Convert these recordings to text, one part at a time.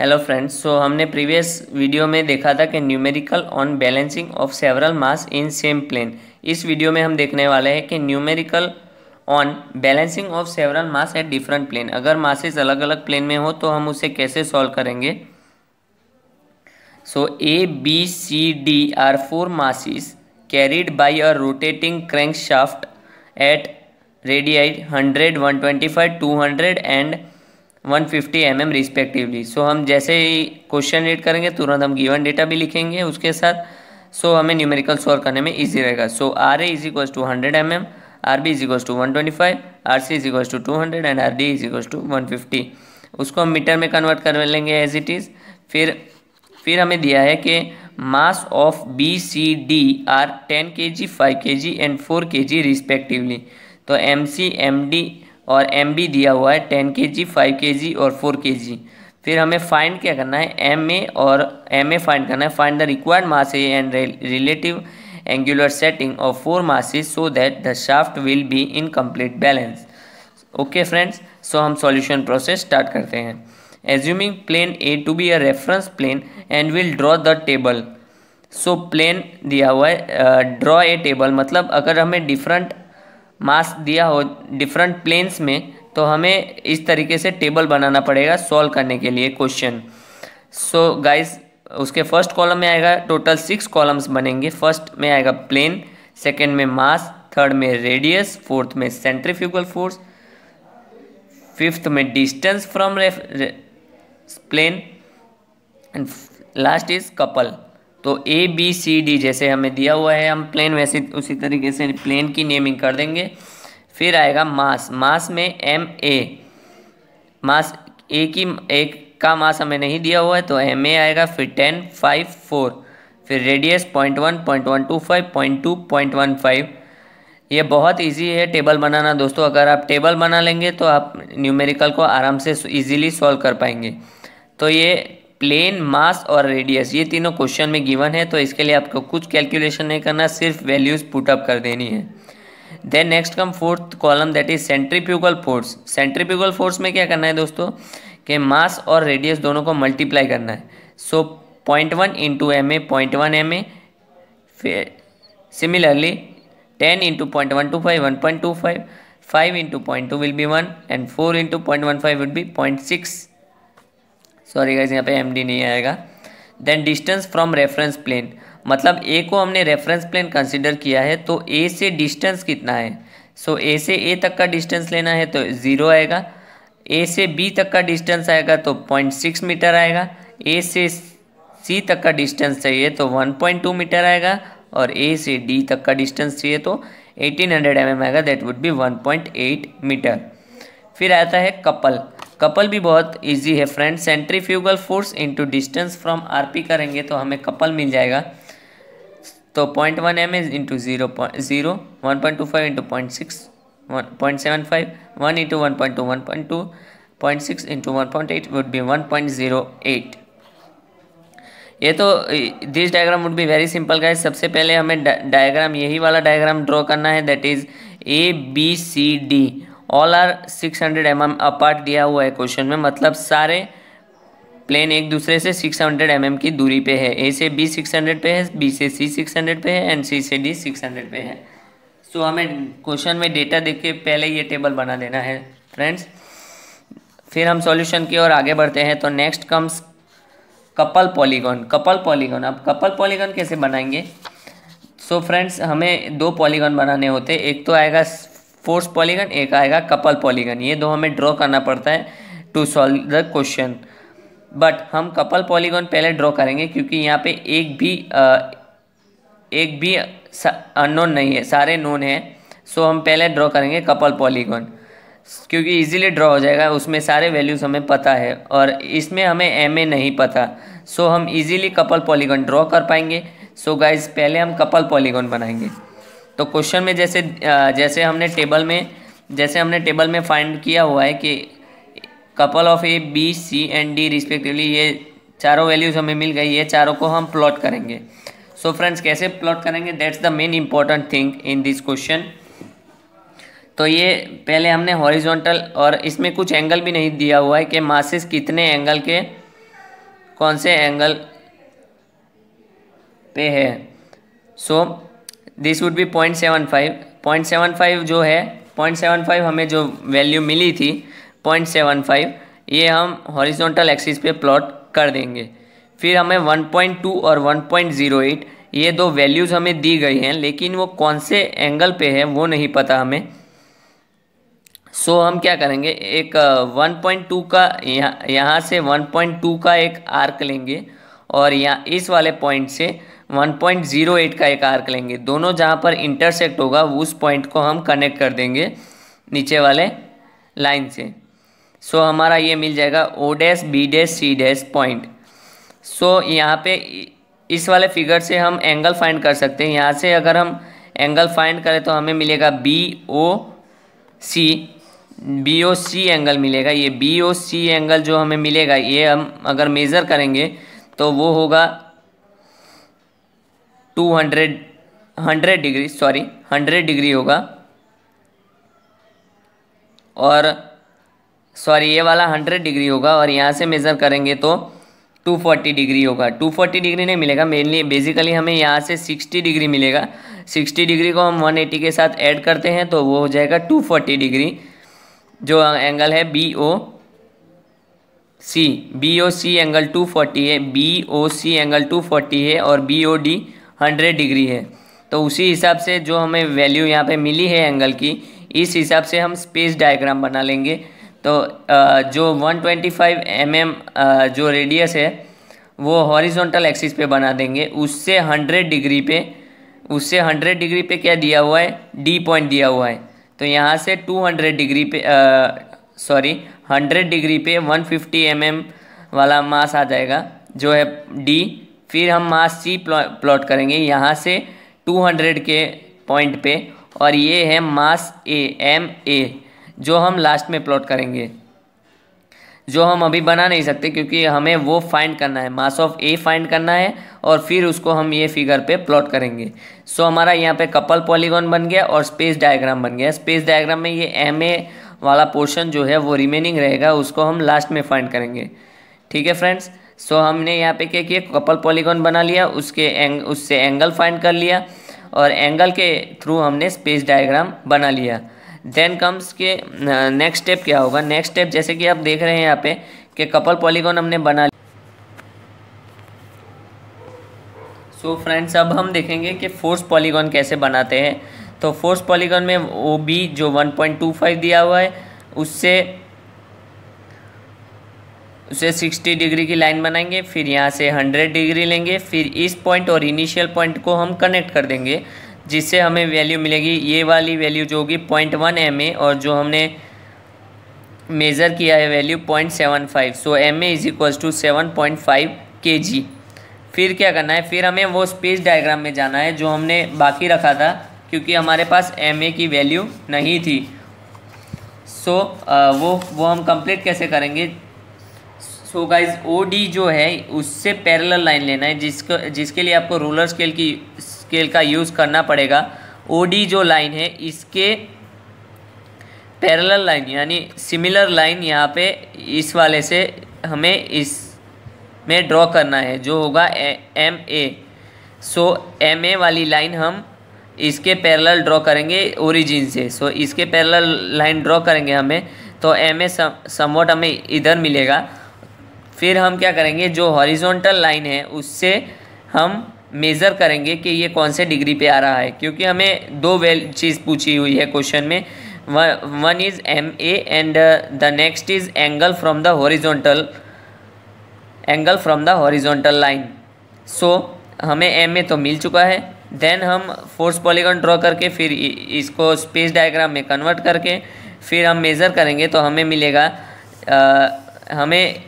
hello friends so हमने previous video में देखा था कि numerical on balancing of several mass in same plane इस वीडियो में हम देखने वाले हैं कि numerical on balancing of several mass at different plane अगर मासेस अलग अलग प्लेन में हो तो हम उसे कैसे सॉल्व करेंगे so A B C D R four masses carried by a rotating shaft at radii hundred one twenty five two hundred and one fifty M respectively so हम जैसे ही क्वेश्चन रीड करेंगे तुरंत हम गिवन डेटा भी लिखेंगे उसके साथ so so हमें न्यूमेरिकल सॉल्व करने में ईजी रहेगा so R A is equal to hundred M M R B is equal to one twenty five R C is equal to two hundred and R D is equal to one fifty उसको हम metre में convert कर लेंगे as it is फिर फिर हमें दिया है कि mass of B C D R ten K G five K G and four K G respectively तो एम सी एम डी और एम बी दिया हुआ है ten K G five K G और फोर के जी फिर हमें find क्या करना है एम ए और एम ए फाइंड करना है find the required mass and relative angular setting of four masses so that the shaft will be in complete balance okay friends so हम solution process start करते हैं assuming plane A to be a reference plane and will draw the table so plane दिया हुआ है draw a table मतलब अगर हमें different mass दिया हो डिफरेंट प्लेन्स में तो हमें इस तरीके से टेबल बनाना पड़ेगा सॉल्व करने के लिए क्वेश्चन सो गाइस उसके फर्स्ट कॉलम में आएगा टोटल सिक्स कॉलम्स बनेंगे फर्स्ट में आएगा प्लेन सेकेंड में मास थर्ड में रेडियस फोर्थ में सेंट्रीफ्यूगल फोर्स फिफ्थ में distance from plane and last is couple तो ए बी सी डी जैसे हमें दिया हुआ है हम प्लेन वैसे उसी तरीके से प्लेन की नेमिंग कर देंगे फिर आएगा मास मास में एम ए मास ए की एक का मास हमें नहीं दिया हुआ है तो एम ए आएगा फिर टेन फाइव फोर फिर radius point one point one two five point two point one five ये बहुत इजी है टेबल बनाना दोस्तों अगर आप टेबल बना लेंगे तो आप न्यूमेरिकल को आराम से इजीली सॉल्व कर पाएंगे तो ये प्लेन मास और रेडियस ये तीनों क्वेश्चन में गिवन है तो इसके लिए आपको कुछ कैलकुलेशन नहीं करना सिर्फ वैल्यूज़ पुटअप कर देनी है then next come fourth column that is centrifugal force centrifugal force में क्या करना है दोस्तों कि मास और रेडियस दोनों को मल्टीप्लाई करना है so point one into M A point one M A similarly ten into point one two five one point two five five into point two will be one and four into point one five will be point six sorry guys यहाँ पे M D नहीं आएगा then distance from reference plane मतलब A को हमने reference plane consider किया है तो ए से डिस्टेंस कितना है सो so, ए से ए तक का डिस्टेंस लेना है तो ज़ीरो आएगा ए से बी तक का डिस्टेंस आएगा तो पॉइंट सिक्स मीटर आएगा ए से सी तक का डिस्टेंस चाहिए तो वन पॉइंट टू मीटर आएगा और ए से डी तक का डिस्टेंस चाहिए तो एटीन हंड्रेड एम एम आएगा that would be one point eight meter फिर आता है कपल कपल भी बहुत इजी है friend centrifugal force into distance from RP करेंगे तो हमें कपल मिल जाएगा तो point one M A into zero point zero one point two five into point six point seven five one into one point two one point two point six into one point eight would be one point zero eight ये तो this diagram would be very simple guys सबसे पहले हमें diagram यही वाला diagram draw करना है that is A B C D all are 600 hundred mm apart दिया हुआ है क्वेश्चन में मतलब सारे प्लेन एक दूसरे से 600 हंड्रेड mm की दूरी पे है ए से बी 600 पे है बी से सी 600 पे है एंड सी से डी 600 पे है सो so, हमें क्वेश्चन में डेटा देख के पहले ये टेबल बना देना है फ्रेंड्स फिर हम सॉल्यूशन की ओर आगे बढ़ते हैं तो next comes couple polygon couple polygon अब कपल पॉलीगॉन कैसे बनाएंगे सो so, फ्रेंड्स हमें दो पॉलीगॉन बनाने होते एक तो आएगा फोर्स पॉलीगन एक आएगा कपल पॉलीगन ये दो हमें ड्रॉ करना पड़ता है to solve the question but हम कपल पॉलीगन पहले ड्रॉ करेंगे क्योंकि यहाँ पे एक भी आ, एक भी अननोन नहीं है सारे नोन हैं सो हम पहले ड्रॉ करेंगे कपल पॉलीगन क्योंकि इजीली ड्रॉ हो जाएगा उसमें सारे वैल्यूज़ हमें पता है और इसमें हमें एम ए नहीं पता सो हम इजीली कपल पॉलीगन ड्रॉ कर पाएंगे सो गाइज पहले हम कपल पॉलीगन बनाएंगे तो क्वेश्चन में जैसे जैसे हमने टेबल में जैसे हमने टेबल में फाइंड किया हुआ है कि couple of A B C and D respectively ये चारों वैल्यूज़ हमें मिल गई ये चारों को हम प्लॉट करेंगे सो so फ्रेंड्स कैसे प्लॉट करेंगे that's the main important thing in this question तो ये पहले हमने हॉरिजॉन्टल और इसमें कुछ एंगल भी नहीं दिया हुआ है कि मासिस कितने एंगल के कौन से एंगल पे है so so, this would be point seven five point seven five जो है पॉइंट सेवन फाइव हमें जो वैल्यू मिली थी पॉइंट सेवन फाइव ये हम हॉरिजॉन्टल एक्सिस पे प्लॉट कर देंगे फिर हमें वन पॉइंट टू और वन पॉइंट जीरो एट ये दो वैल्यूज़ हमें दी गई हैं लेकिन वो कौन से एंगल पे है वो नहीं पता हमें सो so, हम क्या करेंगे एक वन पॉइंट टू का यहाँ यहाँ से वन पॉइंट टू का एक आर्क लेंगे और यहाँ इस वाले पॉइंट से 1.08 का एक आर्क लेंगे दोनों जहाँ पर इंटरसेक्ट होगा उस पॉइंट को हम कनेक्ट कर देंगे नीचे वाले लाइन से सो so, हमारा ये मिल जाएगा O dash B dash C dash point so यहाँ पे इस वाले फिगर से हम एंगल फाइंड कर सकते हैं यहाँ से अगर हम एंगल फाइंड करें तो हमें मिलेगा B O C B O C angle मिलेगा ये बी ओ सी एंगल जो हमें मिलेगा ये हम अगर मेज़र करेंगे तो वो होगा two hundred hundred degree sorry hundred degree होगा और सॉरी ये वाला हंड्रेड डिग्री होगा और यहाँ से मेज़र करेंगे तो टू फोर्टी डिग्री होगा टू फोर्टी डिग्री नहीं मिलेगा मेनली बेसिकली हमें यहाँ से सिक्सटी डिग्री मिलेगा सिक्सटी डिग्री को हम वन एटी के साथ ऐड करते हैं तो वो हो जाएगा टू फोर्टी डिग्री जो एंगल है B O C B O C angle two forty है B O C angle two forty है और B O D hundred degree है तो उसी हिसाब से जो हमें वैल्यू यहाँ पे मिली है एंगल की इस हिसाब से हम स्पेस डायग्राम बना लेंगे तो जो 125 ट्वेंटी mm जो रेडियस है वो हॉरिजॉन्टल एक्सिस पे बना देंगे उससे 100 डिग्री पे उससे 100 डिग्री पे क्या दिया हुआ है डी पॉइंट दिया हुआ है तो यहाँ से 200 डिग्री पे सॉरी 100 डिग्री पे 150 फिफ्टी mm वाला मास आ जाएगा जो है डी फिर हम मास सी प्लॉट करेंगे यहाँ से 200 के पॉइंट पे और ये है मास ए एम ए जो हम लास्ट में प्लॉट करेंगे जो हम अभी बना नहीं सकते क्योंकि हमें वो फाइंड करना है मास ऑफ ए फाइंड करना है और फिर उसको हम ये फिगर पे प्लॉट करेंगे सो हमारा यहाँ पे कपल पॉलीगॉन बन गया और स्पेस डायग्राम बन गया स्पेस डायग्राम में ये एम ए वाला पोर्शन जो है वो रिमेनिंग रहेगा उसको हम लास्ट में फाइंड करेंगे ठीक है फ्रेंड्स सो हमने यहाँ पे क्या किया कपल पॉलीगॉन बना लिया उसके एंग उससे एंगल फाइंड कर लिया और एंगल के थ्रू हमने स्पेस डायग्राम बना लिया देन कम्स के नेक्स्ट स्टेप क्या होगा नेक्स्ट स्टेप जैसे कि आप देख रहे हैं यहाँ पे कि कपल पॉलीगॉन हमने बना लिया सो so फ्रेंड्स अब हम देखेंगे कि फोर्स पॉलीगॉन कैसे बनाते हैं तो फोर्स पॉलीगॉन में ओ बी जो वन दिया हुआ है उससे उसे 60 डिग्री की लाइन बनाएंगे फिर यहाँ से 100 डिग्री लेंगे फिर इस पॉइंट और इनिशियल पॉइंट को हम कनेक्ट कर देंगे जिससे हमें वैल्यू मिलेगी ये वाली वैल्यू जो होगी पॉइंट वन एम ए और जो हमने मेज़र किया है value point seven five so M A is equals to seven point five K G फिर क्या करना है फिर हमें वो स्पेस डायग्राम में जाना है जो हमने बाकी रखा था क्योंकि हमारे पास एम ए की वैल्यू नहीं थी सो so, वो वो हम कंप्लीट कैसे करेंगे सो गाइज ओ डी जो है उससे पैरल लाइन लेना है जिसको जिसके लिए आपको रोलर स्केल की स्केल का यूज़ करना पड़ेगा ओ डी जो लाइन है इसके पैरल लाइन यानी सिमिलर लाइन यहाँ पे इस वाले से हमें इस में ड्रॉ करना है जो होगा एम ए सो एम ए वाली लाइन हम इसके पैरल ड्रॉ करेंगे ओरिजिन से सो so, इसके पैरल लाइन ड्रॉ करेंगे हमें तो एम ए समवट हमें इधर मिलेगा फिर हम क्या करेंगे जो हॉरिजॉन्टल लाइन है उससे हम मेज़र करेंगे कि ये कौन से डिग्री पे आ रहा है क्योंकि हमें दो वेल चीज़ पूछी हुई है क्वेश्चन में one is M A and the next is angle from the horizontal angle from the horizontal line so हमें एम ए तो मिल चुका है देन हम फोर्स पॉलीगन ड्रॉ करके फिर इसको स्पेस डायग्राम में कन्वर्ट करके फिर हम मेज़र करेंगे तो हमें मिलेगा आ, uh, हमें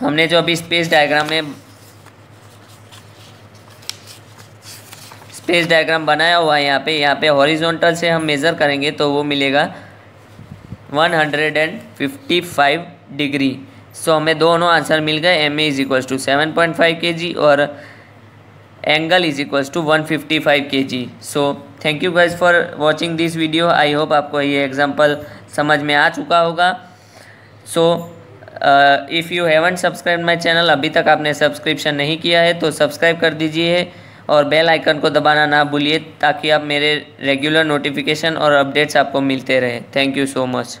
हमने जो अभी स्पेस डायग्राम में स्पेस डायग्राम बनाया हुआ है यहाँ पे यहाँ पे हॉरिजॉन्टल से हम मेज़र करेंगे तो वो मिलेगा 155 डिग्री सो हमें दोनों आंसर मिल गए M A is equal to seven point five K G और angle is equal to one fifty five K G so thank you guys for watching this video I hope आपको ये example समझ में आ चुका होगा so so, if you haven't subscribe my channel अभी तक आपने सब्सक्रिप्शन नहीं किया है तो सब्सक्राइब कर दीजिए और बेल आइकन को दबाना ना भूलिए ताकि आप मेरे रेगुलर नोटिफिकेशन और अपडेट्स आपको मिलते रहे थैंक यू सो मच